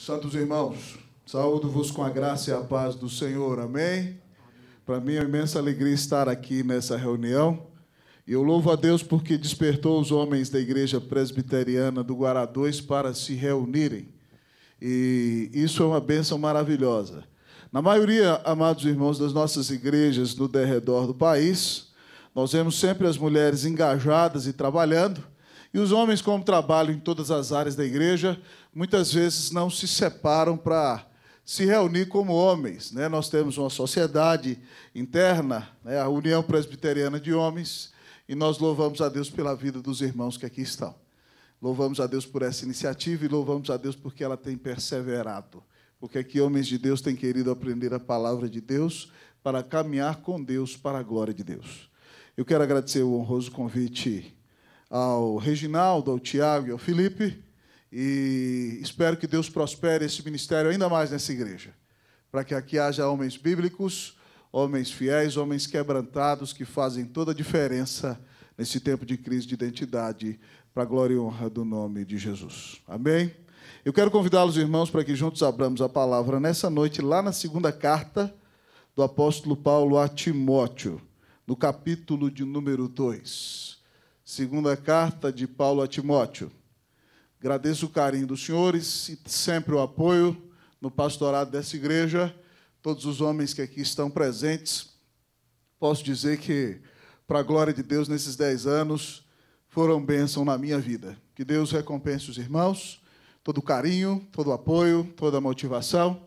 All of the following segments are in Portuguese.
Santos irmãos, saúdo-vos com a graça e a paz do Senhor. Amém? Para mim é uma imensa alegria estar aqui nessa reunião. E eu louvo a Deus porque despertou os homens da Igreja Presbiteriana do Guará 2 para se reunirem. E isso é uma bênção maravilhosa. Na maioria, amados irmãos, das nossas igrejas no derredor do país, nós vemos sempre as mulheres engajadas e trabalhando, e os homens, como trabalham em todas as áreas da igreja, muitas vezes não se separam para se reunir como homens. Né? Nós temos uma sociedade interna, né? a União Presbiteriana de Homens, e nós louvamos a Deus pela vida dos irmãos que aqui estão. Louvamos a Deus por essa iniciativa e louvamos a Deus porque ela tem perseverado. Porque aqui homens de Deus têm querido aprender a palavra de Deus para caminhar com Deus para a glória de Deus. Eu quero agradecer o honroso convite ao Reginaldo, ao Tiago e ao Felipe. E espero que Deus prospere esse ministério ainda mais nessa igreja, para que aqui haja homens bíblicos, homens fiéis, homens quebrantados que fazem toda a diferença nesse tempo de crise de identidade, para a glória e honra do nome de Jesus. Amém? Eu quero convidá-los, irmãos, para que juntos abramos a palavra nessa noite, lá na segunda carta do apóstolo Paulo a Timóteo, no capítulo de número 2. Segunda carta de Paulo a Timóteo. Agradeço o carinho dos senhores e sempre o apoio no pastorado dessa igreja, todos os homens que aqui estão presentes. Posso dizer que, para a glória de Deus, nesses dez anos foram bênção na minha vida. Que Deus recompense os irmãos, todo o carinho, todo o apoio, toda a motivação.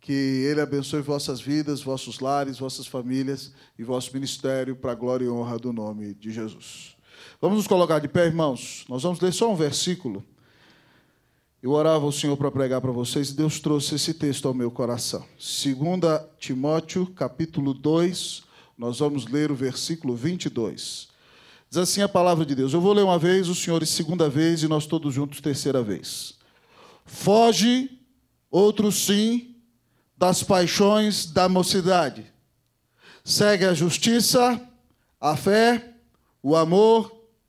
Que Ele abençoe vossas vidas, vossos lares, vossas famílias e vosso ministério, para a glória e honra do nome de Jesus. Vamos nos colocar de pé, irmãos. Nós vamos ler só um versículo. Eu orava ao Senhor para pregar para vocês e Deus trouxe esse texto ao meu coração. 2 Timóteo, capítulo 2, nós vamos ler o versículo 22. Diz assim a palavra de Deus. Eu vou ler uma vez, o Senhor segunda vez e nós todos juntos terceira vez. Foge, outro sim, das paixões da mocidade. Segue a justiça, a fé, o amor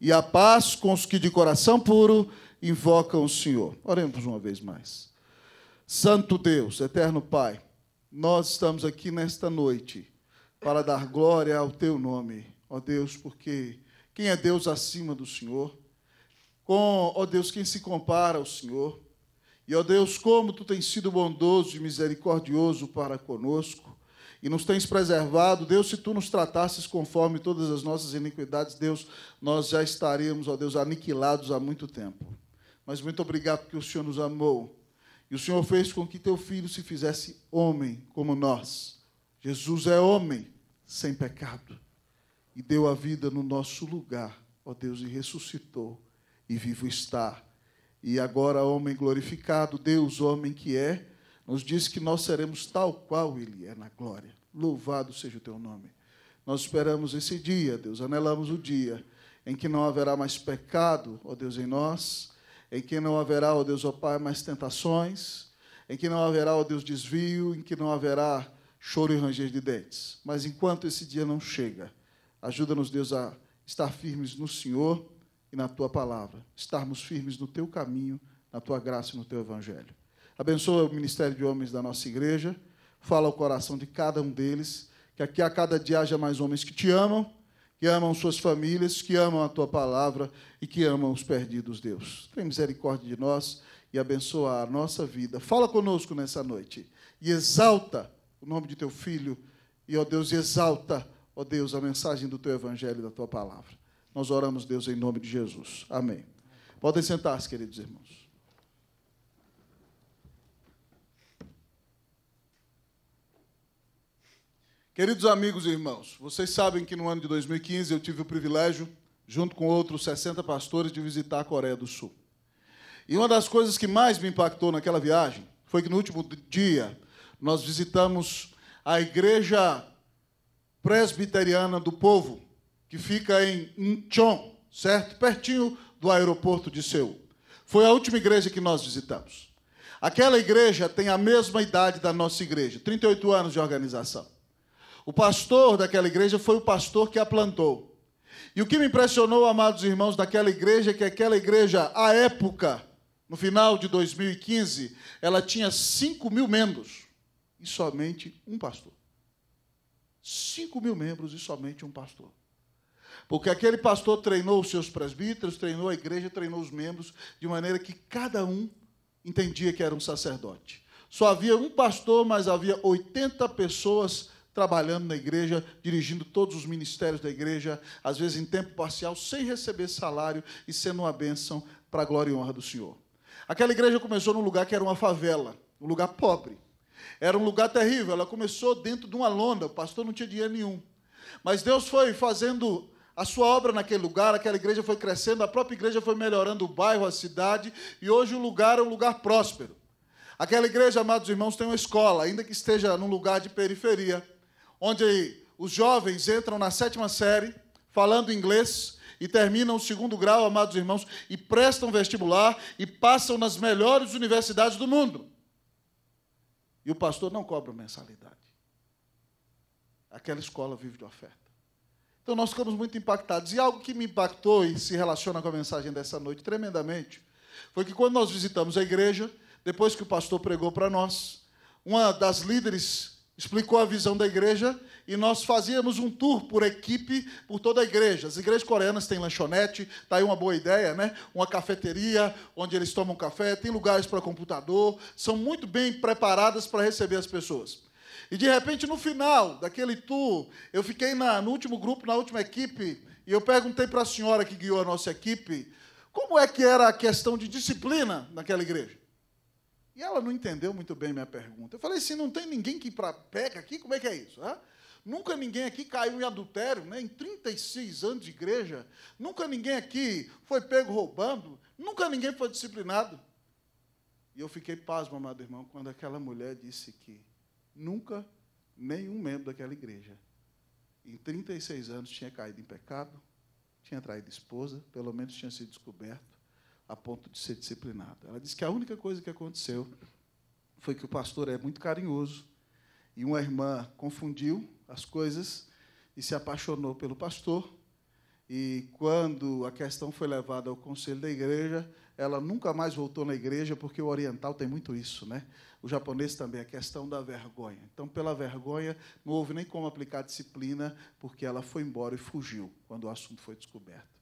e a paz com os que de coração puro invocam o Senhor. Oremos uma vez mais. Santo Deus, eterno Pai, nós estamos aqui nesta noite para dar glória ao teu nome, ó Deus, porque quem é Deus acima do Senhor? Com, ó Deus, quem se compara ao Senhor? E, ó Deus, como tu tens sido bondoso e misericordioso para conosco e nos tens preservado. Deus, se tu nos tratasses conforme todas as nossas iniquidades, Deus, nós já estaríamos, ó Deus, aniquilados há muito tempo. Mas muito obrigado porque o Senhor nos amou. E o Senhor fez com que teu filho se fizesse homem como nós. Jesus é homem sem pecado. E deu a vida no nosso lugar, ó Deus, e ressuscitou, e vivo está. E agora, homem glorificado, Deus, homem que é nos diz que nós seremos tal qual Ele é na glória. Louvado seja o teu nome. Nós esperamos esse dia, Deus, anelamos o dia em que não haverá mais pecado, ó Deus, em nós, em que não haverá, ó Deus, ó Pai, mais tentações, em que não haverá, ó Deus, desvio, em que não haverá choro e ranger de dentes. Mas enquanto esse dia não chega, ajuda-nos, Deus, a estar firmes no Senhor e na tua palavra, estarmos firmes no teu caminho, na tua graça e no teu evangelho. Abençoa o Ministério de Homens da nossa igreja. Fala ao coração de cada um deles. Que aqui a cada dia haja mais homens que te amam, que amam suas famílias, que amam a tua palavra e que amam os perdidos, Deus. Tem misericórdia de nós e abençoa a nossa vida. Fala conosco nessa noite e exalta o nome de teu filho e, ó Deus, exalta, ó Deus, a mensagem do teu evangelho e da tua palavra. Nós oramos, Deus, em nome de Jesus. Amém. Podem sentar-se, queridos irmãos. Queridos amigos e irmãos, vocês sabem que no ano de 2015 eu tive o privilégio, junto com outros 60 pastores, de visitar a Coreia do Sul. E uma das coisas que mais me impactou naquela viagem foi que no último dia nós visitamos a igreja presbiteriana do povo, que fica em Incheon, certo? Pertinho do aeroporto de Seul. Foi a última igreja que nós visitamos. Aquela igreja tem a mesma idade da nossa igreja, 38 anos de organização. O pastor daquela igreja foi o pastor que a plantou. E o que me impressionou, amados irmãos, daquela igreja é que aquela igreja, à época, no final de 2015, ela tinha 5 mil membros e somente um pastor. 5 mil membros e somente um pastor. Porque aquele pastor treinou os seus presbíteros, treinou a igreja, treinou os membros, de maneira que cada um entendia que era um sacerdote. Só havia um pastor, mas havia 80 pessoas trabalhando na igreja, dirigindo todos os ministérios da igreja, às vezes em tempo parcial, sem receber salário e sendo uma bênção para a glória e honra do Senhor. Aquela igreja começou num lugar que era uma favela, um lugar pobre. Era um lugar terrível. Ela começou dentro de uma lona. o pastor não tinha dinheiro nenhum. Mas Deus foi fazendo a sua obra naquele lugar, aquela igreja foi crescendo, a própria igreja foi melhorando o bairro, a cidade, e hoje o lugar é um lugar próspero. Aquela igreja, amados irmãos, tem uma escola, ainda que esteja num lugar de periferia, onde os jovens entram na sétima série falando inglês e terminam o segundo grau, amados irmãos, e prestam vestibular e passam nas melhores universidades do mundo. E o pastor não cobra mensalidade. Aquela escola vive de oferta. Então nós ficamos muito impactados. E algo que me impactou e se relaciona com a mensagem dessa noite tremendamente foi que quando nós visitamos a igreja, depois que o pastor pregou para nós, uma das líderes explicou a visão da igreja e nós fazíamos um tour por equipe por toda a igreja. As igrejas coreanas têm lanchonete, tá aí uma boa ideia, né? Uma cafeteria onde eles tomam café, tem lugares para computador, são muito bem preparadas para receber as pessoas. E de repente no final daquele tour, eu fiquei na, no último grupo, na última equipe, e eu perguntei para a senhora que guiou a nossa equipe, como é que era a questão de disciplina naquela igreja? E ela não entendeu muito bem minha pergunta. Eu falei: se assim, não tem ninguém que pega aqui, como é que é isso? Nunca ninguém aqui caiu em adultério, né? em 36 anos de igreja. Nunca ninguém aqui foi pego roubando. Nunca ninguém foi disciplinado. E eu fiquei pasmo, amado irmão, quando aquela mulher disse que nunca nenhum membro daquela igreja, em 36 anos, tinha caído em pecado, tinha traído esposa, pelo menos tinha sido descoberto, a ponto de ser disciplinado. Ela disse que a única coisa que aconteceu foi que o pastor é muito carinhoso e uma irmã confundiu as coisas e se apaixonou pelo pastor. E quando a questão foi levada ao conselho da igreja, ela nunca mais voltou na igreja, porque o oriental tem muito isso, né? O japonês também, a questão da vergonha. Então, pela vergonha, não houve nem como aplicar disciplina, porque ela foi embora e fugiu quando o assunto foi descoberto.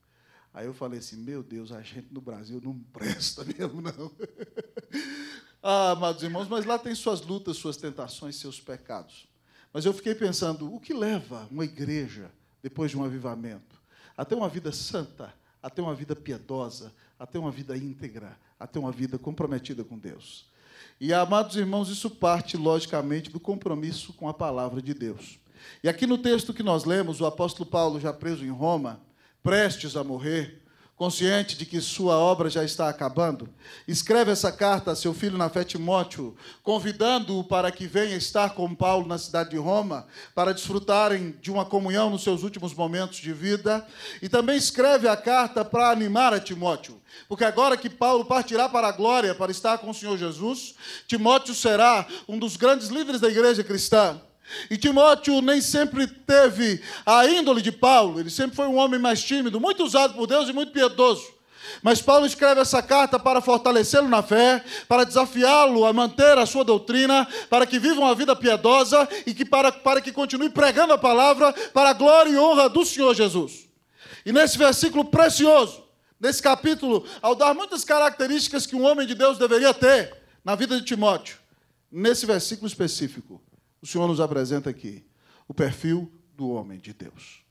Aí eu falei assim, meu Deus, a gente no Brasil não presta mesmo, não. ah, amados irmãos, mas lá tem suas lutas, suas tentações, seus pecados. Mas eu fiquei pensando, o que leva uma igreja, depois de um avivamento, a ter uma vida santa, a ter uma vida piedosa, a ter uma vida íntegra, a ter uma vida comprometida com Deus? E, amados irmãos, isso parte, logicamente, do compromisso com a palavra de Deus. E aqui no texto que nós lemos, o apóstolo Paulo, já preso em Roma, prestes a morrer, consciente de que sua obra já está acabando, escreve essa carta a seu filho na fé Timóteo, convidando-o para que venha estar com Paulo na cidade de Roma, para desfrutarem de uma comunhão nos seus últimos momentos de vida, e também escreve a carta para animar a Timóteo, porque agora que Paulo partirá para a glória para estar com o Senhor Jesus, Timóteo será um dos grandes líderes da igreja cristã e Timóteo nem sempre teve a índole de Paulo, ele sempre foi um homem mais tímido, muito usado por Deus e muito piedoso. Mas Paulo escreve essa carta para fortalecê-lo na fé, para desafiá-lo a manter a sua doutrina, para que viva uma vida piedosa e que para, para que continue pregando a palavra para a glória e honra do Senhor Jesus. E nesse versículo precioso, nesse capítulo, ao dar muitas características que um homem de Deus deveria ter na vida de Timóteo, nesse versículo específico, o Senhor nos apresenta aqui o perfil do homem de Deus.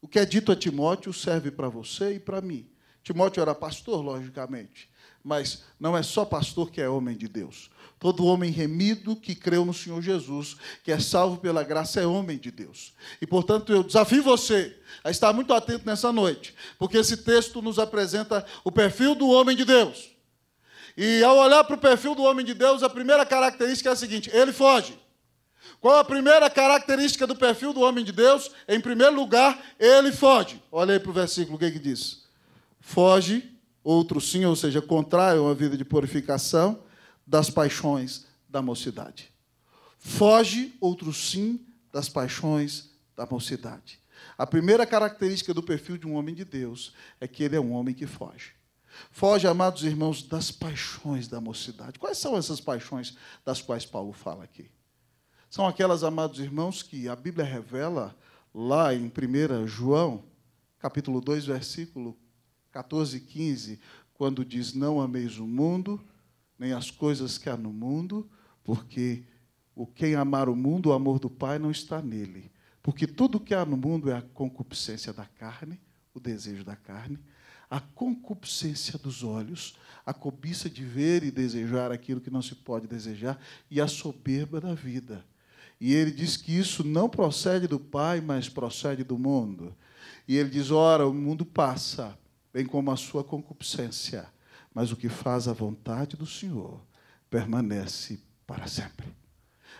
O que é dito a Timóteo serve para você e para mim. Timóteo era pastor, logicamente, mas não é só pastor que é homem de Deus. Todo homem remido que creu no Senhor Jesus, que é salvo pela graça, é homem de Deus. E, portanto, eu desafio você a estar muito atento nessa noite, porque esse texto nos apresenta o perfil do homem de Deus. E ao olhar para o perfil do homem de Deus, a primeira característica é a seguinte: ele foge. Qual a primeira característica do perfil do homem de Deus? Em primeiro lugar, ele foge. Olha aí para o versículo, o que, é que diz? Foge, outro sim, ou seja, contrai uma vida de purificação das paixões da mocidade. Foge, outro sim, das paixões da mocidade. A primeira característica do perfil de um homem de Deus é que ele é um homem que foge. Foge, amados irmãos, das paixões da mocidade. Quais são essas paixões das quais Paulo fala aqui? São aquelas, amados irmãos, que a Bíblia revela lá em 1 João, capítulo 2, versículo 14 e 15, quando diz: Não ameis o mundo, nem as coisas que há no mundo, porque o quem amar o mundo, o amor do Pai não está nele. Porque tudo que há no mundo é a concupiscência da carne, o desejo da carne, a concupiscência dos olhos, a cobiça de ver e desejar aquilo que não se pode desejar e a soberba da vida. E ele diz que isso não procede do Pai, mas procede do mundo. E ele diz: ora, o mundo passa, bem como a sua concupiscência, mas o que faz a vontade do Senhor permanece para sempre.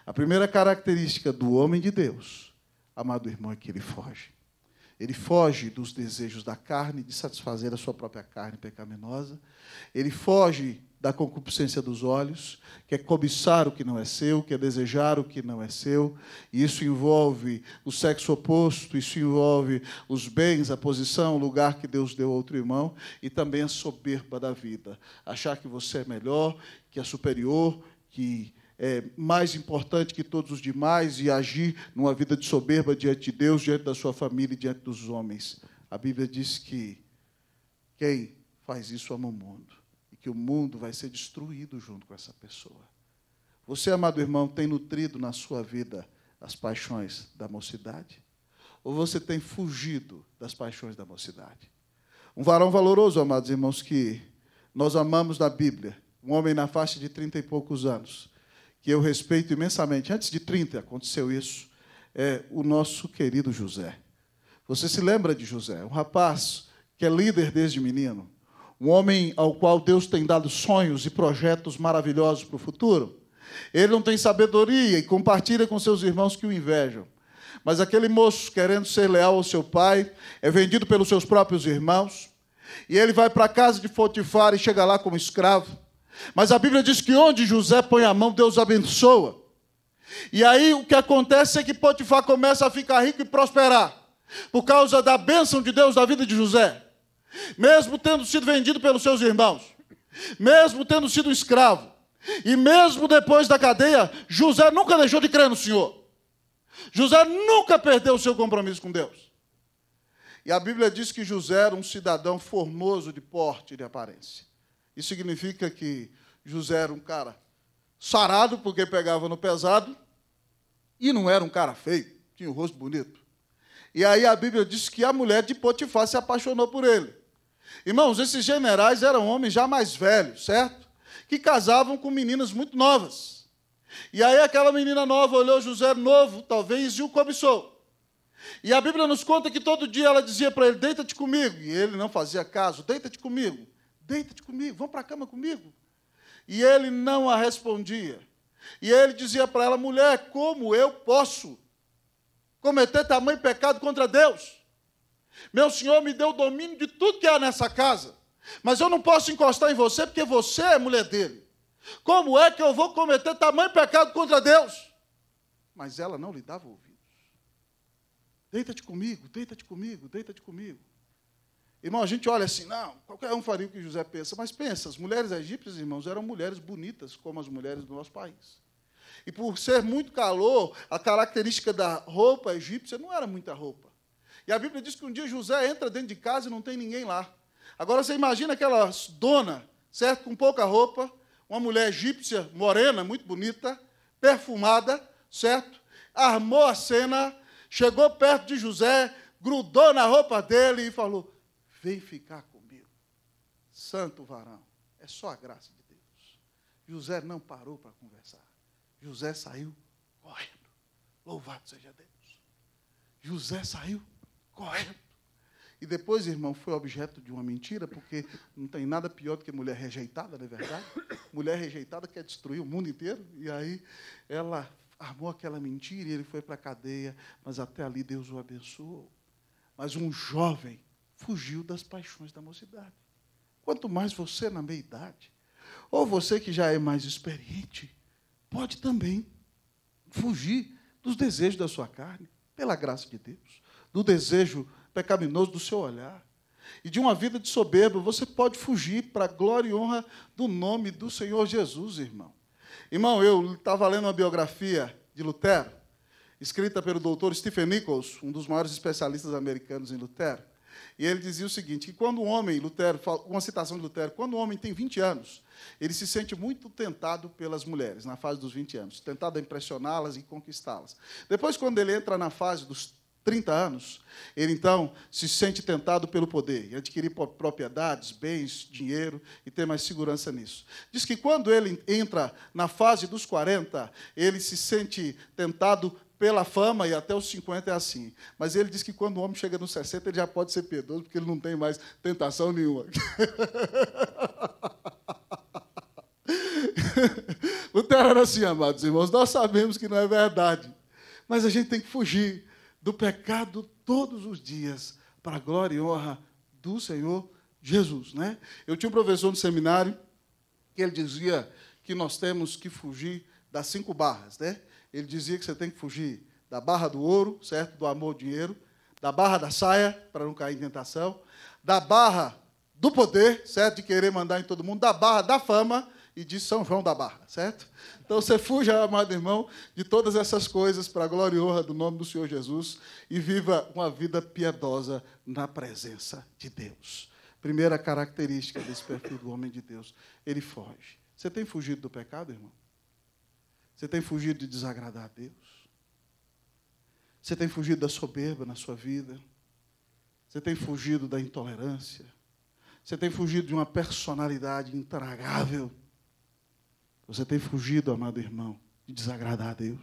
A primeira característica do homem de Deus, amado irmão, é que ele foge. Ele foge dos desejos da carne, de satisfazer a sua própria carne pecaminosa. Ele foge da concupiscência dos olhos, que é cobiçar o que não é seu, que é desejar o que não é seu. E isso envolve o sexo oposto, isso envolve os bens, a posição, o lugar que Deus deu ao outro irmão, e também a soberba da vida. Achar que você é melhor, que é superior, que é mais importante que todos os demais e agir numa vida de soberba diante de Deus, diante da sua família e diante dos homens. A Bíblia diz que quem faz isso ama o mundo que o mundo vai ser destruído junto com essa pessoa. Você, amado irmão, tem nutrido na sua vida as paixões da mocidade? Ou você tem fugido das paixões da mocidade? Um varão valoroso, amados irmãos, que nós amamos na Bíblia, um homem na faixa de trinta e poucos anos, que eu respeito imensamente. Antes de 30 aconteceu isso, é o nosso querido José. Você se lembra de José, um rapaz que é líder desde menino, um homem ao qual Deus tem dado sonhos e projetos maravilhosos para o futuro. Ele não tem sabedoria e compartilha com seus irmãos que o invejam. Mas aquele moço, querendo ser leal ao seu pai, é vendido pelos seus próprios irmãos, e ele vai para a casa de Potifar e chega lá como escravo. Mas a Bíblia diz que onde José põe a mão, Deus abençoa. E aí o que acontece é que Potifar começa a ficar rico e prosperar, por causa da bênção de Deus na vida de José mesmo tendo sido vendido pelos seus irmãos, mesmo tendo sido escravo, e mesmo depois da cadeia, José nunca deixou de crer no Senhor. José nunca perdeu o seu compromisso com Deus. E a Bíblia diz que José era um cidadão formoso de porte e de aparência. Isso significa que José era um cara sarado, porque pegava no pesado, e não era um cara feio, tinha o um rosto bonito. E aí a Bíblia diz que a mulher de Potifar se apaixonou por ele. Irmãos, esses generais eram homens já mais velhos, certo? Que casavam com meninas muito novas. E aí aquela menina nova olhou José novo, talvez, e o cobiçou. E a Bíblia nos conta que todo dia ela dizia para ele: deita-te comigo. E ele não fazia caso: deita-te comigo, deita-te comigo, vão para a cama comigo. E ele não a respondia. E ele dizia para ela: mulher, como eu posso cometer tamanho pecado contra Deus? Meu Senhor me deu o domínio de tudo que há nessa casa. Mas eu não posso encostar em você porque você é mulher dele. Como é que eu vou cometer tamanho pecado contra Deus? Mas ela não lhe dava ouvidos. Deita-te comigo, deita-te comigo, deita-te comigo. Irmão, a gente olha assim, não, qualquer um faria o que José pensa, mas pensa, as mulheres egípcias, irmãos, eram mulheres bonitas, como as mulheres do nosso país. E por ser muito calor, a característica da roupa egípcia não era muita roupa. E a Bíblia diz que um dia José entra dentro de casa e não tem ninguém lá. Agora você imagina aquela dona, certo? Com pouca roupa, uma mulher egípcia, morena, muito bonita, perfumada, certo? Armou a cena, chegou perto de José, grudou na roupa dele e falou: Vem ficar comigo. Santo varão, é só a graça de Deus. José não parou para conversar. José saiu correndo. Louvado seja Deus. José saiu correto. E depois, irmão, foi objeto de uma mentira, porque não tem nada pior do que mulher rejeitada, não é verdade? Mulher rejeitada quer destruir o mundo inteiro, e aí ela armou aquela mentira e ele foi para a cadeia, mas até ali Deus o abençoou. Mas um jovem fugiu das paixões da mocidade. Quanto mais você na meia-idade, ou você que já é mais experiente, pode também fugir dos desejos da sua carne, pela graça de Deus do desejo pecaminoso do seu olhar e de uma vida de soberba, você pode fugir para a glória e honra do nome do Senhor Jesus, irmão. Irmão, eu estava lendo uma biografia de Lutero, escrita pelo doutor Stephen Nichols, um dos maiores especialistas americanos em Lutero, e ele dizia o seguinte, que quando o um homem, Lutero, uma citação de Lutero, quando o um homem tem 20 anos, ele se sente muito tentado pelas mulheres, na fase dos 20 anos, tentado a impressioná-las e conquistá-las. Depois, quando ele entra na fase dos 30 anos. Ele então se sente tentado pelo poder e adquirir propriedades, bens, dinheiro e ter mais segurança nisso. Diz que quando ele entra na fase dos 40, ele se sente tentado pela fama e até os 50 é assim. Mas ele diz que quando o homem chega nos 60, ele já pode ser piedoso, porque ele não tem mais tentação nenhuma. terra era assim, amados irmãos. Nós sabemos que não é verdade, mas a gente tem que fugir do pecado todos os dias, para a glória e honra do Senhor Jesus. Né? Eu tinha um professor no seminário que ele dizia que nós temos que fugir das cinco barras. Né? Ele dizia que você tem que fugir da barra do ouro, certo? Do amor, ao dinheiro, da barra da saia, para não cair em tentação, da barra do poder, certo? De querer mandar em todo mundo, da barra da fama e de São João da Barra, certo? Então você fuja, amado irmão, de todas essas coisas para a glória e honra do nome do Senhor Jesus e viva uma vida piedosa na presença de Deus. Primeira característica desse perfil do homem de Deus, ele foge. Você tem fugido do pecado, irmão? Você tem fugido de desagradar a Deus? Você tem fugido da soberba na sua vida? Você tem fugido da intolerância? Você tem fugido de uma personalidade intragável? Você tem fugido, amado irmão, de desagradar a Deus,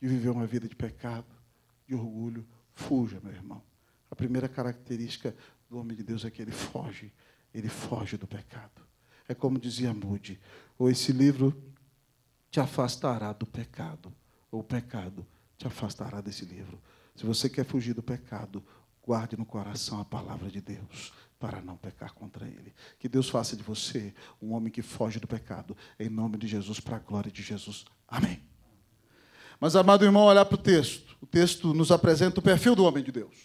de viver uma vida de pecado, de orgulho. Fuja, meu irmão. A primeira característica do homem de Deus é que ele foge, ele foge do pecado. É como dizia Mude, ou oh, esse livro te afastará do pecado, ou o pecado te afastará desse livro. Se você quer fugir do pecado, guarde no coração a palavra de Deus para não pecar contra ele. Que Deus faça de você um homem que foge do pecado. Em nome de Jesus, para a glória de Jesus. Amém. Mas, amado irmão, olhar para o texto. O texto nos apresenta o perfil do homem de Deus.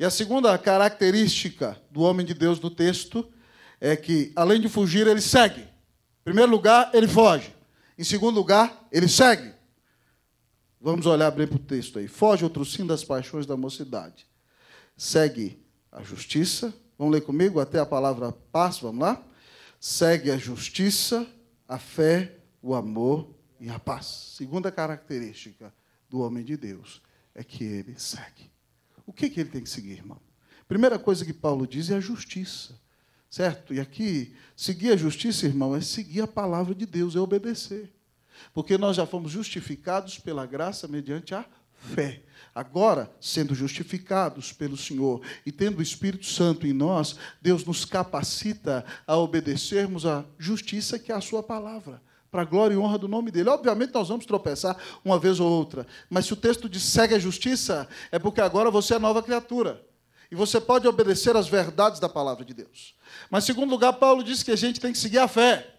E a segunda característica do homem de Deus no texto é que, além de fugir, ele segue. Em primeiro lugar, ele foge. Em segundo lugar, ele segue. Vamos olhar bem para o texto aí. Foge outro sim das paixões da mocidade. Segue a justiça, Vamos ler comigo até a palavra paz, vamos lá? Segue a justiça, a fé, o amor e a paz. Segunda característica do homem de Deus é que ele segue. O que, que ele tem que seguir, irmão? Primeira coisa que Paulo diz é a justiça, certo? E aqui, seguir a justiça, irmão, é seguir a palavra de Deus, é obedecer. Porque nós já fomos justificados pela graça mediante a fé. Agora, sendo justificados pelo Senhor e tendo o Espírito Santo em nós, Deus nos capacita a obedecermos à justiça que é a Sua palavra, para a glória e honra do nome dEle. Obviamente, nós vamos tropeçar uma vez ou outra, mas se o texto diz segue a justiça, é porque agora você é nova criatura e você pode obedecer às verdades da palavra de Deus. Mas, em segundo lugar, Paulo diz que a gente tem que seguir a fé.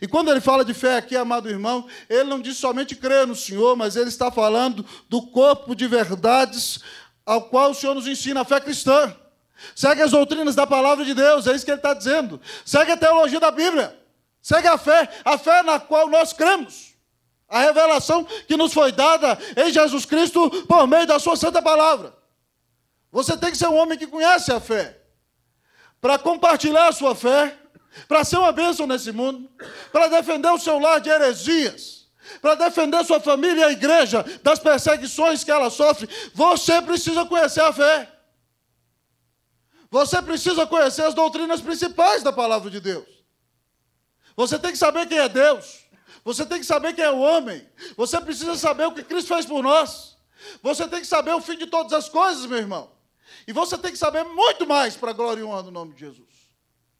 E quando ele fala de fé aqui, amado irmão, ele não diz somente crer no Senhor, mas ele está falando do corpo de verdades ao qual o Senhor nos ensina a fé cristã. Segue as doutrinas da palavra de Deus, é isso que ele está dizendo. Segue a teologia da Bíblia. Segue a fé, a fé na qual nós cremos. A revelação que nos foi dada em Jesus Cristo por meio da sua santa palavra. Você tem que ser um homem que conhece a fé. Para compartilhar a sua fé, para ser uma bênção nesse mundo, para defender o seu lar de heresias, para defender sua família e a igreja das perseguições que ela sofre, você precisa conhecer a fé. Você precisa conhecer as doutrinas principais da palavra de Deus. Você tem que saber quem é Deus. Você tem que saber quem é o homem. Você precisa saber o que Cristo fez por nós. Você tem que saber o fim de todas as coisas, meu irmão. E você tem que saber muito mais para gloriar no nome de Jesus.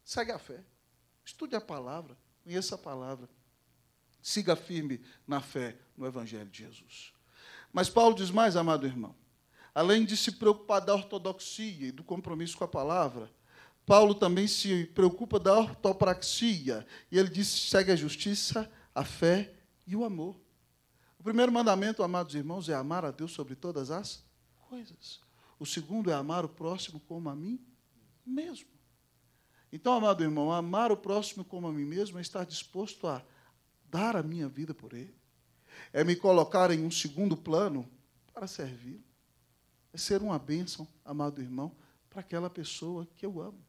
Segue a fé. Estude a palavra, conheça a palavra. Siga firme na fé no Evangelho de Jesus. Mas Paulo diz mais, amado irmão, além de se preocupar da ortodoxia e do compromisso com a palavra, Paulo também se preocupa da ortopraxia. E ele diz: segue a justiça, a fé e o amor. O primeiro mandamento, amados irmãos, é amar a Deus sobre todas as coisas. O segundo é amar o próximo como a mim mesmo. Então, amado irmão, amar o próximo como a mim mesmo é estar disposto a dar a minha vida por ele. É me colocar em um segundo plano para servir. É ser uma bênção, amado irmão, para aquela pessoa que eu amo.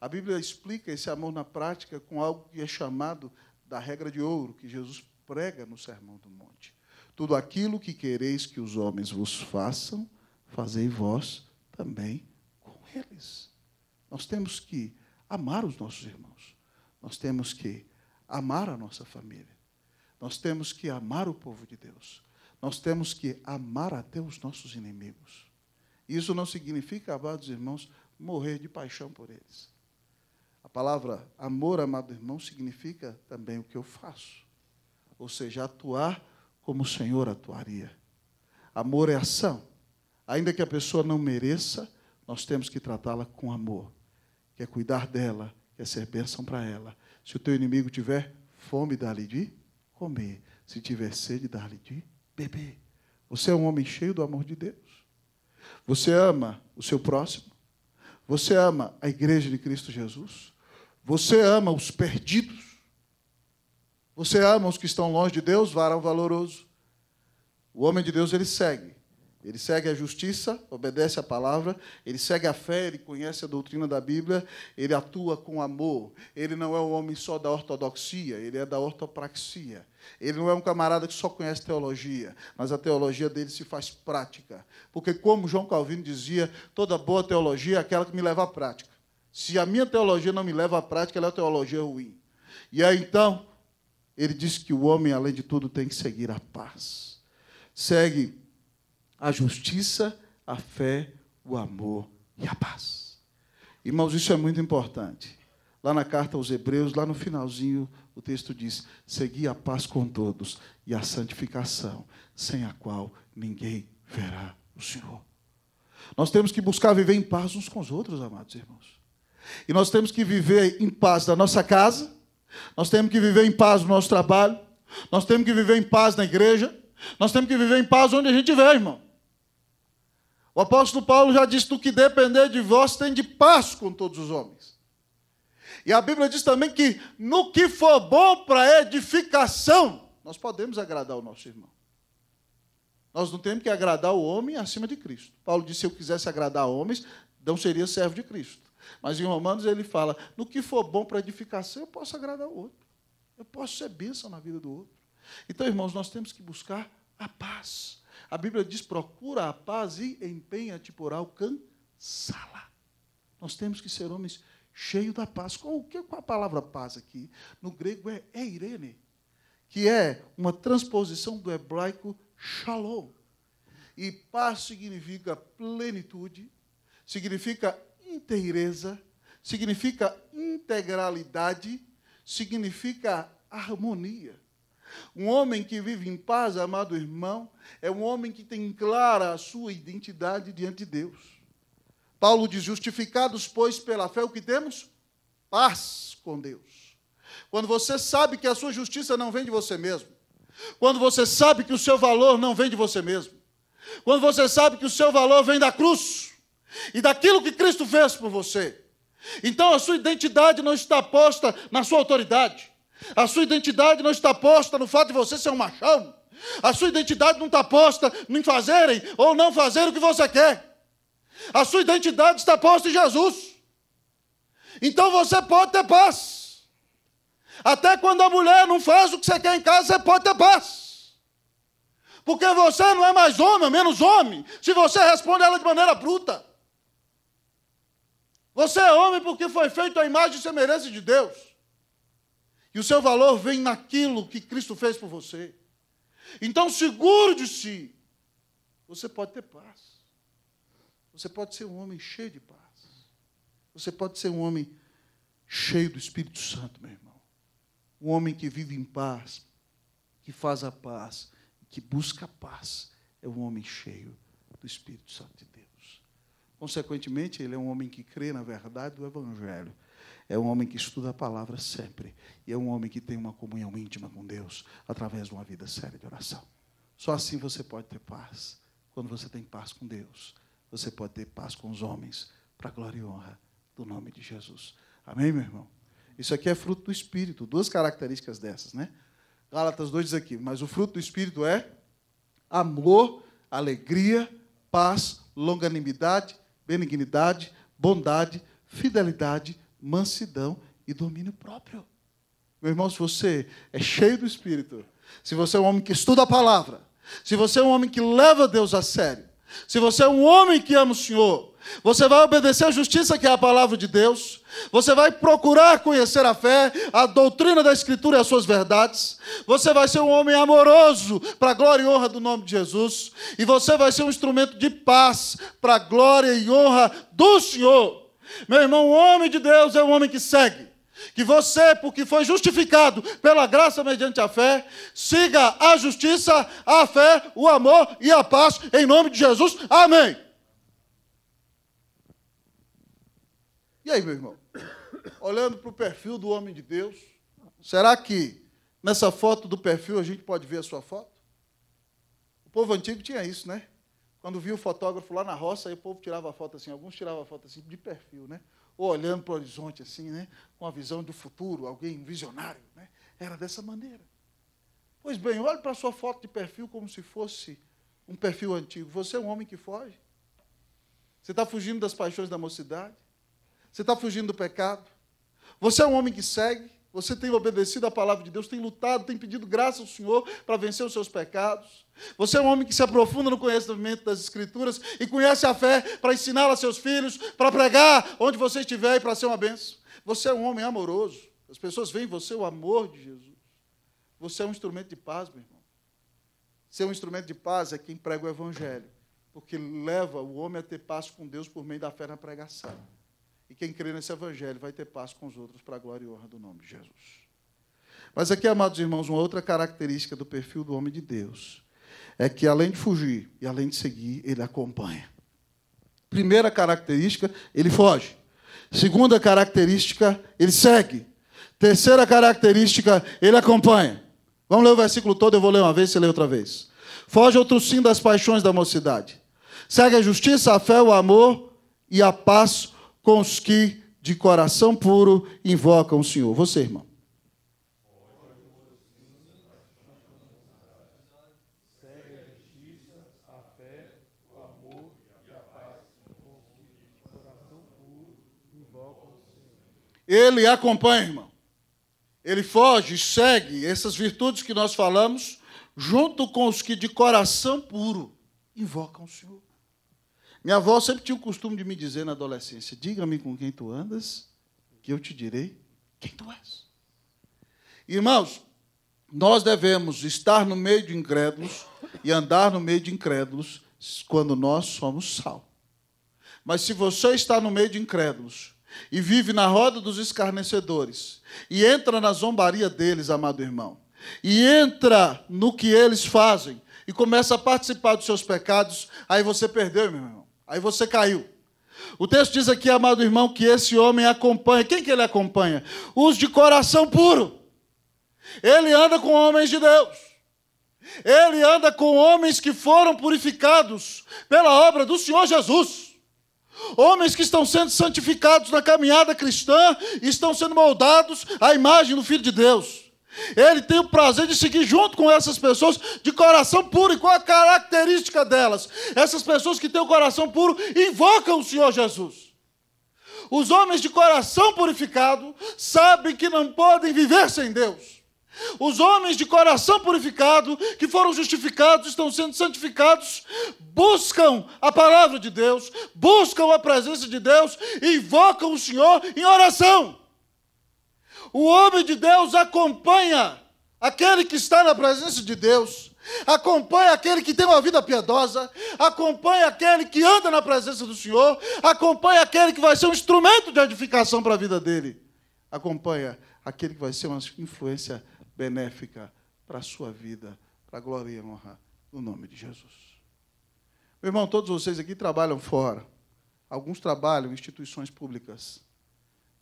A Bíblia explica esse amor na prática com algo que é chamado da regra de ouro, que Jesus prega no Sermão do Monte. Tudo aquilo que quereis que os homens vos façam, fazei vós também com eles. Nós temos que amar os nossos irmãos. Nós temos que amar a nossa família. Nós temos que amar o povo de Deus. Nós temos que amar até os nossos inimigos. Isso não significa, amados irmãos, morrer de paixão por eles. A palavra amor, amado irmão, significa também o que eu faço. Ou seja, atuar como o Senhor atuaria. Amor é ação. Ainda que a pessoa não mereça, nós temos que tratá-la com amor quer cuidar dela, quer ser bênção para ela. Se o teu inimigo tiver fome, dá-lhe de comer. Se tiver sede, dá-lhe de beber. Você é um homem cheio do amor de Deus. Você ama o seu próximo. Você ama a igreja de Cristo Jesus. Você ama os perdidos. Você ama os que estão longe de Deus, varão valoroso. O homem de Deus ele segue ele segue a justiça, obedece a palavra, ele segue a fé, ele conhece a doutrina da Bíblia, ele atua com amor. Ele não é um homem só da ortodoxia, ele é da ortopraxia. Ele não é um camarada que só conhece teologia, mas a teologia dele se faz prática. Porque, como João Calvino dizia, toda boa teologia é aquela que me leva à prática. Se a minha teologia não me leva à prática, ela é uma teologia ruim. E aí então, ele diz que o homem, além de tudo, tem que seguir a paz. Segue a justiça, a fé, o amor e a paz. Irmãos, isso é muito importante. Lá na carta aos Hebreus, lá no finalzinho, o texto diz: Segui a paz com todos e a santificação, sem a qual ninguém verá o Senhor. Nós temos que buscar viver em paz uns com os outros, amados irmãos. E nós temos que viver em paz na nossa casa, nós temos que viver em paz no nosso trabalho, nós temos que viver em paz na igreja, nós temos que viver em paz onde a gente vê, irmão. O apóstolo Paulo já disse: do que depender de vós, tem de paz com todos os homens. E a Bíblia diz também que no que for bom para edificação, nós podemos agradar o nosso irmão. Nós não temos que agradar o homem acima de Cristo. Paulo disse: se eu quisesse agradar homens, não seria servo de Cristo. Mas em Romanos ele fala: no que for bom para edificação, eu posso agradar o outro. Eu posso ser bênção na vida do outro. Então, irmãos, nós temos que buscar a paz. A Bíblia diz: procura a paz e empenha-te por alcançá-la. Nós temos que ser homens cheios da paz. Com o que com a palavra paz aqui? No grego é eirene, que é uma transposição do hebraico shalom. E paz significa plenitude, significa inteireza, significa integralidade, significa harmonia. Um homem que vive em paz, amado irmão, é um homem que tem clara a sua identidade diante de Deus. Paulo diz: justificados, pois, pela fé, o que temos? Paz com Deus. Quando você sabe que a sua justiça não vem de você mesmo, quando você sabe que o seu valor não vem de você mesmo, quando você sabe que o seu valor vem da cruz e daquilo que Cristo fez por você, então a sua identidade não está posta na sua autoridade, a sua identidade não está posta no fato de você ser um machão. A sua identidade não está posta em fazerem ou não fazer o que você quer. A sua identidade está posta em Jesus. Então você pode ter paz. Até quando a mulher não faz o que você quer em casa, você pode ter paz. Porque você não é mais homem, menos homem, se você responde ela de maneira bruta. Você é homem porque foi feito à imagem e semelhança de Deus. E o seu valor vem naquilo que Cristo fez por você. Então, seguro de si, você pode ter paz. Você pode ser um homem cheio de paz. Você pode ser um homem cheio do Espírito Santo, meu irmão. Um homem que vive em paz, que faz a paz, que busca a paz. É um homem cheio do Espírito Santo de Deus. Consequentemente, ele é um homem que crê na verdade do Evangelho é um homem que estuda a palavra sempre. E é um homem que tem uma comunhão íntima com Deus através de uma vida séria de oração. Só assim você pode ter paz. Quando você tem paz com Deus, você pode ter paz com os homens, para a glória e honra do nome de Jesus. Amém, meu irmão? Isso aqui é fruto do Espírito, duas características dessas, né? Gálatas 2 diz aqui, mas o fruto do Espírito é amor, alegria, paz, longanimidade, benignidade, bondade, fidelidade, mansidão e domínio próprio. Meu irmão, se você é cheio do Espírito, se você é um homem que estuda a palavra, se você é um homem que leva Deus a sério, se você é um homem que ama o Senhor, você vai obedecer à justiça, que é a palavra de Deus, você vai procurar conhecer a fé, a doutrina da Escritura e as suas verdades, você vai ser um homem amoroso para a glória e honra do nome de Jesus, e você vai ser um instrumento de paz para a glória e honra do Senhor. Meu irmão, o homem de Deus é o homem que segue. Que você, porque foi justificado pela graça mediante a fé, siga a justiça, a fé, o amor e a paz, em nome de Jesus. Amém. E aí, meu irmão? Olhando para o perfil do homem de Deus, será que nessa foto do perfil a gente pode ver a sua foto? O povo antigo tinha isso, né? Quando vi o fotógrafo lá na roça, aí o povo tirava foto assim, alguns tiravam foto assim, de perfil, né? Ou olhando para o horizonte assim, né? Com a visão do futuro, alguém, visionário, né? Era dessa maneira. Pois bem, olhe para a sua foto de perfil como se fosse um perfil antigo. Você é um homem que foge. Você está fugindo das paixões da mocidade. Você está fugindo do pecado. Você é um homem que segue. Você tem obedecido à palavra de Deus, tem lutado, tem pedido graça ao Senhor para vencer os seus pecados. Você é um homem que se aprofunda no conhecimento das Escrituras e conhece a fé para ensiná-la a seus filhos, para pregar onde você estiver e para ser uma bênção. Você é um homem amoroso. As pessoas veem em você o amor de Jesus. Você é um instrumento de paz, meu irmão. Ser um instrumento de paz é quem prega o Evangelho, porque leva o homem a ter paz com Deus por meio da fé na pregação. E quem crê nesse evangelho vai ter paz com os outros para a glória e honra do nome de Jesus. Mas aqui, amados irmãos, uma outra característica do perfil do homem de Deus é que, além de fugir e além de seguir, ele acompanha. Primeira característica, ele foge. Segunda característica, ele segue. Terceira característica, ele acompanha. Vamos ler o versículo todo, eu vou ler uma vez, você lê outra vez. Foge outro sim das paixões da mocidade. Segue a justiça, a fé, o amor e a paz com os que de coração puro invocam o Senhor. Você, irmão. Ele acompanha, irmão. Ele foge, segue essas virtudes que nós falamos, junto com os que de coração puro invocam o Senhor. Minha avó sempre tinha o costume de me dizer na adolescência: diga-me com quem tu andas, que eu te direi quem tu és. Irmãos, nós devemos estar no meio de incrédulos e andar no meio de incrédulos quando nós somos sal. Mas se você está no meio de incrédulos e vive na roda dos escarnecedores e entra na zombaria deles, amado irmão, e entra no que eles fazem e começa a participar dos seus pecados, aí você perdeu, meu irmão. Aí você caiu. O texto diz aqui, amado irmão, que esse homem acompanha. Quem que ele acompanha? Os de coração puro. Ele anda com homens de Deus. Ele anda com homens que foram purificados pela obra do Senhor Jesus. Homens que estão sendo santificados na caminhada cristã e estão sendo moldados à imagem do Filho de Deus. Ele tem o prazer de seguir junto com essas pessoas de coração puro. E qual a característica delas? Essas pessoas que têm o coração puro invocam o Senhor Jesus. Os homens de coração purificado sabem que não podem viver sem Deus. Os homens de coração purificado, que foram justificados, estão sendo santificados, buscam a palavra de Deus, buscam a presença de Deus, invocam o Senhor em oração. O homem de Deus acompanha aquele que está na presença de Deus, acompanha aquele que tem uma vida piedosa, acompanha aquele que anda na presença do Senhor, acompanha aquele que vai ser um instrumento de edificação para a vida dele, acompanha aquele que vai ser uma influência benéfica para a sua vida, para a glória e a honra no nome de Jesus. Meu irmão, todos vocês aqui trabalham fora. Alguns trabalham em instituições públicas.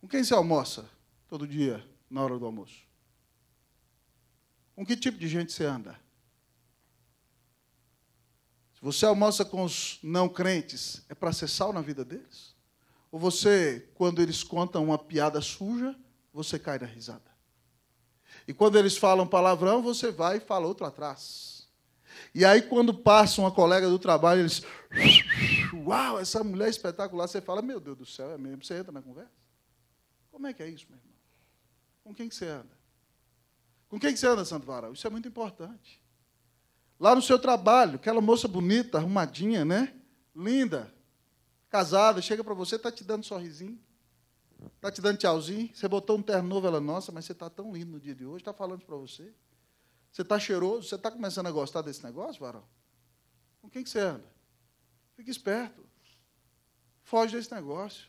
Com quem se almoça? todo dia na hora do almoço? Com que tipo de gente você anda? Se você almoça com os não crentes, é para ser sal na vida deles? Ou você, quando eles contam uma piada suja, você cai na risada? E quando eles falam palavrão, você vai e fala outro atrás. E aí, quando passa uma colega do trabalho, eles. Uau, essa mulher é espetacular. Você fala, meu Deus do céu, é mesmo? Você entra na conversa? Como é que é isso, meu irmão? Com quem você anda? Com quem você anda, Santo Varal? Isso é muito importante. Lá no seu trabalho, aquela moça bonita, arrumadinha, né? Linda, casada, chega para você, está te dando um sorrisinho, está te dando tchauzinho. Você botou um terno novo, ela, nossa, mas você está tão lindo no dia de hoje, está falando para você. Você está cheiroso, você está começando a gostar desse negócio, Varal? Com quem você anda? Fique esperto. Foge desse negócio.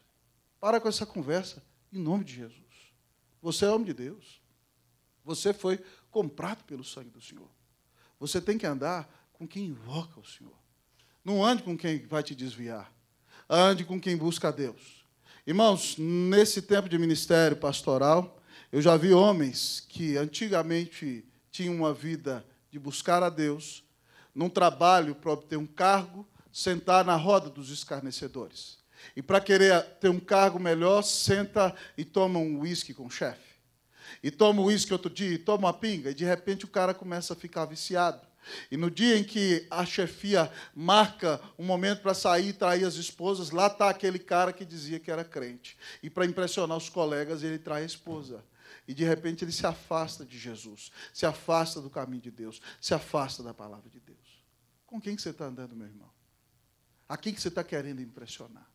Para com essa conversa, em nome de Jesus. Você é homem de Deus. Você foi comprado pelo sangue do Senhor. Você tem que andar com quem invoca o Senhor. Não ande com quem vai te desviar. Ande com quem busca a Deus. Irmãos, nesse tempo de ministério pastoral, eu já vi homens que antigamente tinham uma vida de buscar a Deus, num trabalho para obter um cargo, sentar na roda dos escarnecedores. E para querer ter um cargo melhor, senta e toma um uísque com o chefe. E toma um uísque outro dia, e toma uma pinga, e de repente o cara começa a ficar viciado. E no dia em que a chefia marca um momento para sair e trair as esposas, lá está aquele cara que dizia que era crente. E para impressionar os colegas, ele trai a esposa. E de repente ele se afasta de Jesus, se afasta do caminho de Deus, se afasta da palavra de Deus. Com quem que você está andando, meu irmão? A quem que você está querendo impressionar?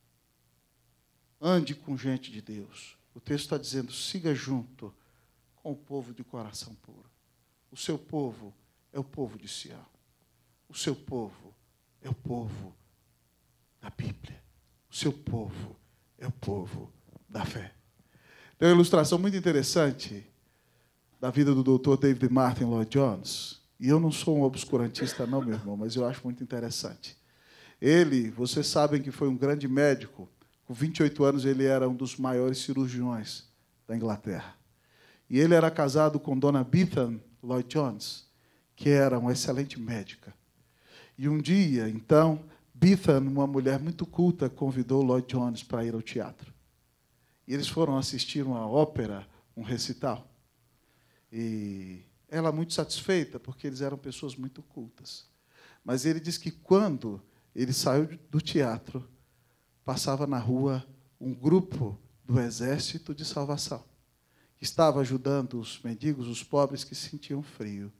Ande com gente de Deus. O texto está dizendo: siga junto com o povo de coração puro. O seu povo é o povo de Sião. O seu povo é o povo da Bíblia. O seu povo é o povo da fé. Tem uma ilustração muito interessante da vida do doutor David Martin Lloyd Jones. E eu não sou um obscurantista, não, meu irmão, mas eu acho muito interessante. Ele, vocês sabem que foi um grande médico com 28 anos, ele era um dos maiores cirurgiões da Inglaterra. E ele era casado com Dona Bethan Lloyd Jones, que era uma excelente médica. E um dia, então, Bethan, uma mulher muito culta, convidou Lloyd Jones para ir ao teatro. E eles foram assistir uma ópera, um recital. E ela muito satisfeita, porque eles eram pessoas muito cultas. Mas ele diz que quando ele saiu do teatro, passava na rua um grupo do Exército de Salvação, que estava ajudando os mendigos, os pobres que sentiam frio.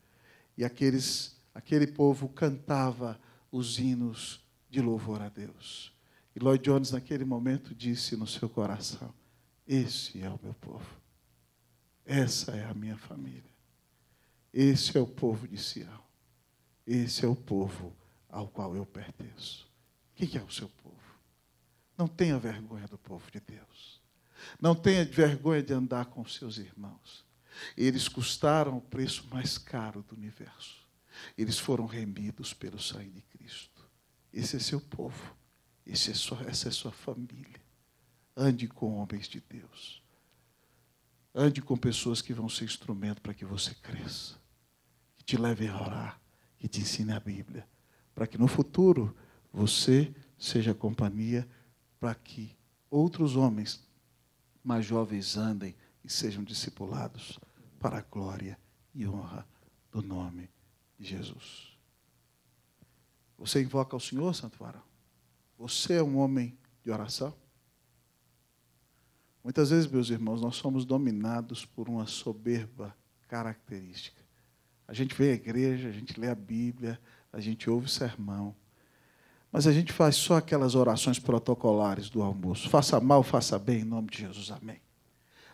E aqueles, aquele povo cantava os hinos de louvor a Deus. E Lloyd Jones, naquele momento, disse no seu coração: Esse é o meu povo. Essa é a minha família. Esse é o povo de Sião. Esse é o povo ao qual eu pertenço. que é o seu povo? Não tenha vergonha do povo de Deus. Não tenha vergonha de andar com seus irmãos. Eles custaram o preço mais caro do universo. Eles foram remidos pelo sangue de Cristo. Esse é seu povo. Esse é sua, essa é sua família. Ande com homens de Deus. Ande com pessoas que vão ser instrumento para que você cresça. Que te levem a orar. Que te ensine a Bíblia. Para que no futuro você seja a companhia para que outros homens mais jovens andem e sejam discipulados para a glória e honra do nome de Jesus. Você invoca o Senhor, Santo Varão? Você é um homem de oração? Muitas vezes, meus irmãos, nós somos dominados por uma soberba característica. A gente vê a igreja, a gente lê a Bíblia, a gente ouve o sermão, mas a gente faz só aquelas orações protocolares do almoço. Faça mal, faça bem, em nome de Jesus. Amém.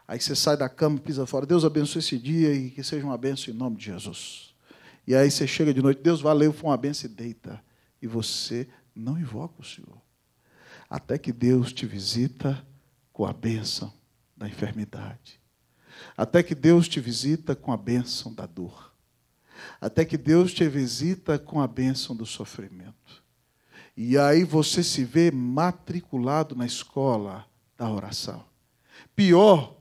Aí você sai da cama, pisa fora. Deus abençoe esse dia e que seja uma benção em nome de Jesus. E aí você chega de noite, Deus valeu, foi uma benção e deita. E você não invoca o Senhor. Até que Deus te visita com a bênção da enfermidade. Até que Deus te visita com a bênção da dor. Até que Deus te visita com a bênção do sofrimento. E aí você se vê matriculado na escola da oração. Pior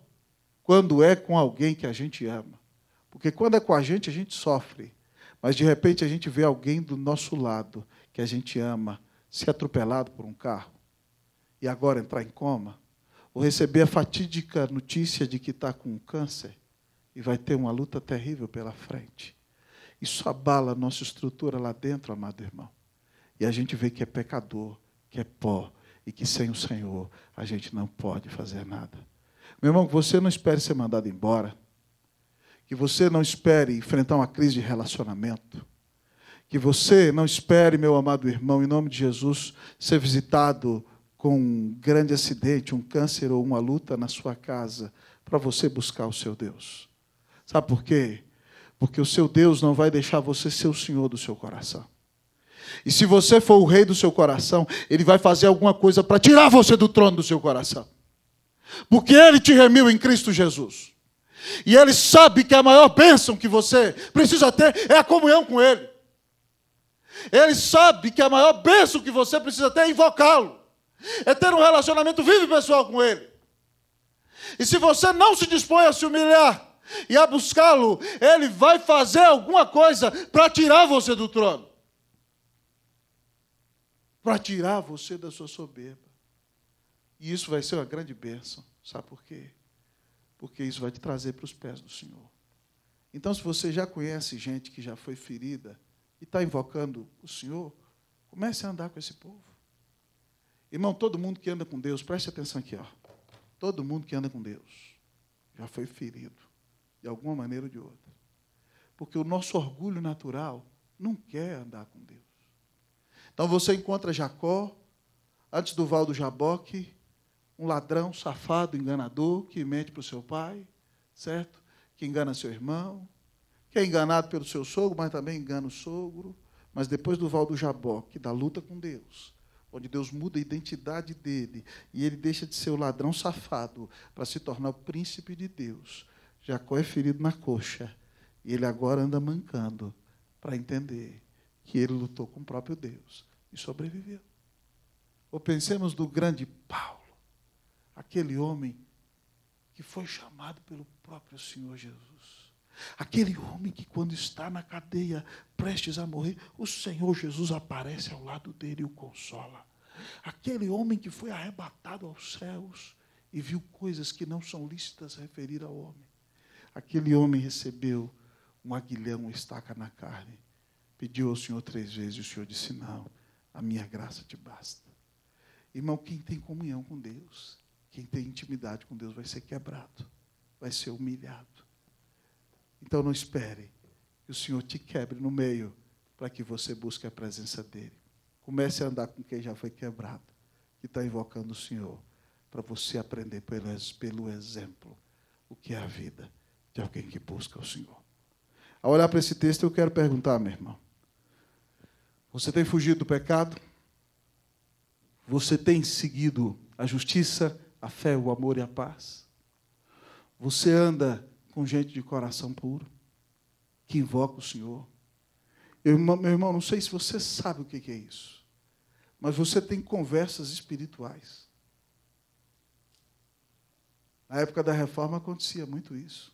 quando é com alguém que a gente ama. Porque quando é com a gente, a gente sofre. Mas de repente a gente vê alguém do nosso lado que a gente ama ser atropelado por um carro e agora entrar em coma, ou receber a fatídica notícia de que está com um câncer e vai ter uma luta terrível pela frente. Isso abala a nossa estrutura lá dentro, amado irmão. E a gente vê que é pecador, que é pó, e que sem o Senhor a gente não pode fazer nada. Meu irmão, que você não espere ser mandado embora, que você não espere enfrentar uma crise de relacionamento, que você não espere, meu amado irmão, em nome de Jesus, ser visitado com um grande acidente, um câncer ou uma luta na sua casa, para você buscar o seu Deus. Sabe por quê? Porque o seu Deus não vai deixar você ser o senhor do seu coração. E se você for o rei do seu coração, ele vai fazer alguma coisa para tirar você do trono do seu coração. Porque ele te remiu em Cristo Jesus. E ele sabe que a maior bênção que você precisa ter é a comunhão com ele. Ele sabe que a maior bênção que você precisa ter é invocá-lo. É ter um relacionamento vivo e pessoal com ele. E se você não se dispõe a se humilhar e a buscá-lo, ele vai fazer alguma coisa para tirar você do trono para tirar você da sua soberba. E isso vai ser uma grande bênção. Sabe por quê? Porque isso vai te trazer para os pés do Senhor. Então, se você já conhece gente que já foi ferida e está invocando o Senhor, comece a andar com esse povo. Irmão, todo mundo que anda com Deus, preste atenção aqui, ó. Todo mundo que anda com Deus já foi ferido, de alguma maneira ou de outra. Porque o nosso orgulho natural não quer andar com Deus. Então você encontra Jacó, antes do Val do Jaboque, um ladrão, safado, enganador, que mente para o seu pai, certo? Que engana seu irmão, que é enganado pelo seu sogro, mas também engana o sogro. Mas depois do Val do Jaboque, da luta com Deus, onde Deus muda a identidade dele e ele deixa de ser o ladrão safado para se tornar o príncipe de Deus. Jacó é ferido na coxa e ele agora anda mancando para entender que ele lutou com o próprio Deus e sobreviveu. Ou pensemos do grande Paulo, aquele homem que foi chamado pelo próprio Senhor Jesus. Aquele homem que, quando está na cadeia, prestes a morrer, o Senhor Jesus aparece ao lado dele e o consola. Aquele homem que foi arrebatado aos céus e viu coisas que não são lícitas referir ao homem. Aquele homem recebeu um aguilhão, uma estaca na carne Pediu ao Senhor três vezes e o Senhor disse: Não, a minha graça te basta. Irmão, quem tem comunhão com Deus, quem tem intimidade com Deus, vai ser quebrado, vai ser humilhado. Então não espere que o Senhor te quebre no meio para que você busque a presença dEle. Comece a andar com quem já foi quebrado, que está invocando o Senhor, para você aprender pelo, pelo exemplo o que é a vida de alguém que busca o Senhor. Ao olhar para esse texto, eu quero perguntar, meu irmão. Você tem fugido do pecado? Você tem seguido a justiça, a fé, o amor e a paz? Você anda com gente de coração puro, que invoca o Senhor? Eu, meu irmão, não sei se você sabe o que é isso, mas você tem conversas espirituais. Na época da reforma acontecia muito isso.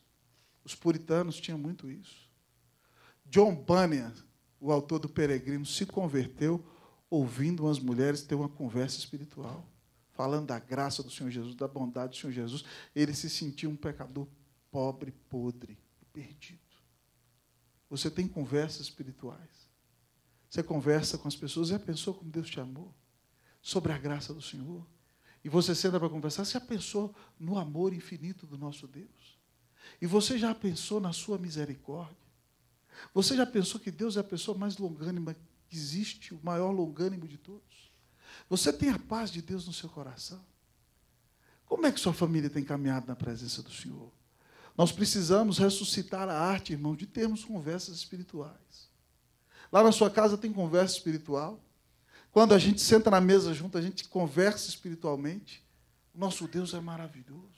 Os puritanos tinham muito isso. John Bunyan o autor do Peregrino se converteu ouvindo umas mulheres ter uma conversa espiritual, falando da graça do Senhor Jesus, da bondade do Senhor Jesus. Ele se sentiu um pecador pobre, podre, perdido. Você tem conversas espirituais. Você conversa com as pessoas. Já pensou como Deus te amou? Sobre a graça do Senhor? E você senta para conversar. Você já pensou no amor infinito do nosso Deus? E você já pensou na sua misericórdia? Você já pensou que Deus é a pessoa mais longânima que existe, o maior longânimo de todos? Você tem a paz de Deus no seu coração? Como é que sua família tem caminhado na presença do Senhor? Nós precisamos ressuscitar a arte, irmão, de termos conversas espirituais. Lá na sua casa tem conversa espiritual. Quando a gente senta na mesa junto, a gente conversa espiritualmente. O nosso Deus é maravilhoso.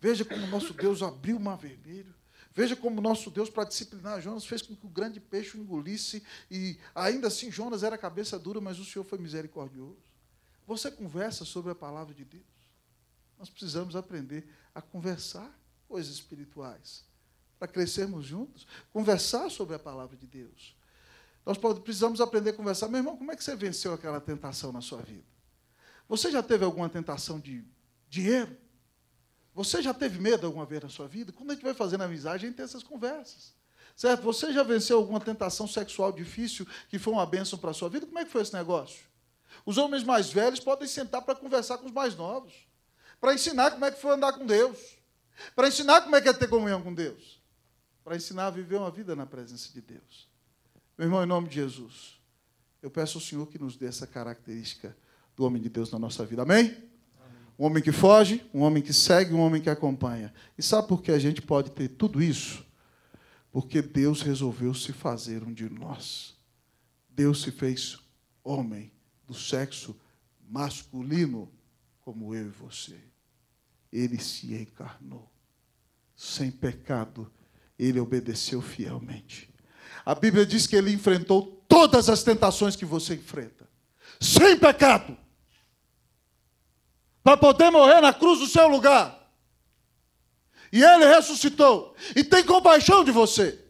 Veja como o nosso Deus abriu o mar vermelho. Veja como nosso Deus, para disciplinar Jonas, fez com que o grande peixe o engolisse, e ainda assim Jonas era cabeça dura, mas o Senhor foi misericordioso. Você conversa sobre a palavra de Deus. Nós precisamos aprender a conversar coisas espirituais, para crescermos juntos, conversar sobre a palavra de Deus. Nós precisamos aprender a conversar. Meu irmão, como é que você venceu aquela tentação na sua vida? Você já teve alguma tentação de dinheiro? Você já teve medo alguma vez na sua vida? Quando a gente vai fazendo amizade, a gente tem essas conversas. Certo? Você já venceu alguma tentação sexual difícil que foi uma bênção para a sua vida? Como é que foi esse negócio? Os homens mais velhos podem sentar para conversar com os mais novos, para ensinar como é que foi andar com Deus, para ensinar como é que é ter comunhão com Deus, para ensinar a viver uma vida na presença de Deus. Meu irmão, em nome de Jesus, eu peço ao Senhor que nos dê essa característica do homem de Deus na nossa vida. Amém? Um homem que foge, um homem que segue, um homem que acompanha. E sabe por que a gente pode ter tudo isso? Porque Deus resolveu se fazer um de nós. Deus se fez homem do sexo masculino, como eu e você. Ele se encarnou. Sem pecado, ele obedeceu fielmente. A Bíblia diz que ele enfrentou todas as tentações que você enfrenta. Sem pecado para poder morrer na cruz do seu lugar. E ele ressuscitou e tem compaixão de você.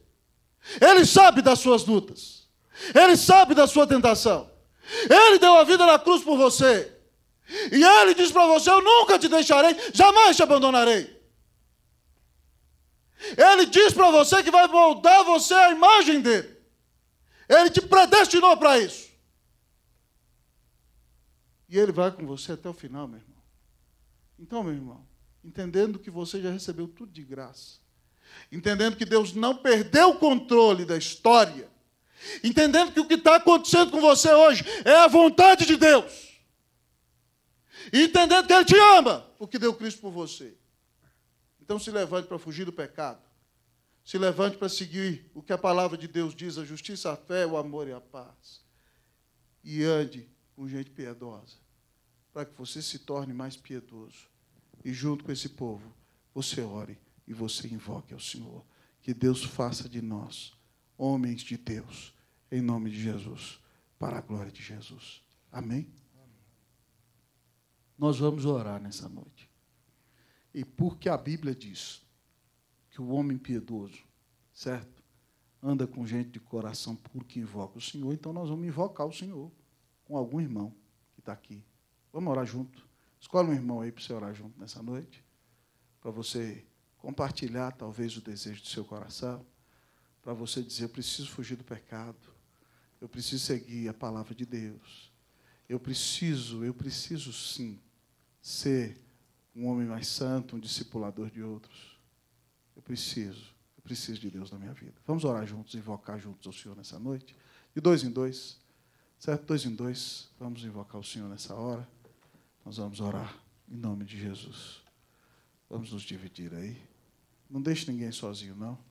Ele sabe das suas lutas. Ele sabe da sua tentação. Ele deu a vida na cruz por você. E ele diz para você: Eu nunca te deixarei, jamais te abandonarei. Ele diz para você que vai moldar você à imagem dele. Ele te predestinou para isso. E ele vai com você até o final, meu irmão. Então, meu irmão, entendendo que você já recebeu tudo de graça, entendendo que Deus não perdeu o controle da história, entendendo que o que está acontecendo com você hoje é a vontade de Deus, entendendo que Ele te ama, porque deu Cristo por você. Então, se levante para fugir do pecado, se levante para seguir o que a palavra de Deus diz: a justiça, a fé, o amor e a paz. E ande com gente piedosa para que você se torne mais piedoso. E junto com esse povo, você ore e você invoque ao Senhor. Que Deus faça de nós homens de Deus, em nome de Jesus, para a glória de Jesus. Amém? Amém. Nós vamos orar nessa noite. E porque a Bíblia diz que o homem piedoso, certo? Anda com gente de coração puro que invoca o Senhor, então nós vamos invocar o Senhor com algum irmão que está aqui Vamos orar junto. Escolhe um irmão aí para você orar junto nessa noite, para você compartilhar talvez o desejo do seu coração, para você dizer: eu preciso fugir do pecado, eu preciso seguir a palavra de Deus, eu preciso, eu preciso sim ser um homem mais santo, um discipulador de outros. Eu preciso, eu preciso de Deus na minha vida. Vamos orar juntos, invocar juntos ao Senhor nessa noite, de dois em dois, certo? Dois em dois, vamos invocar o Senhor nessa hora. Nós vamos orar em nome de Jesus. Vamos nos dividir aí. Não deixe ninguém sozinho, não.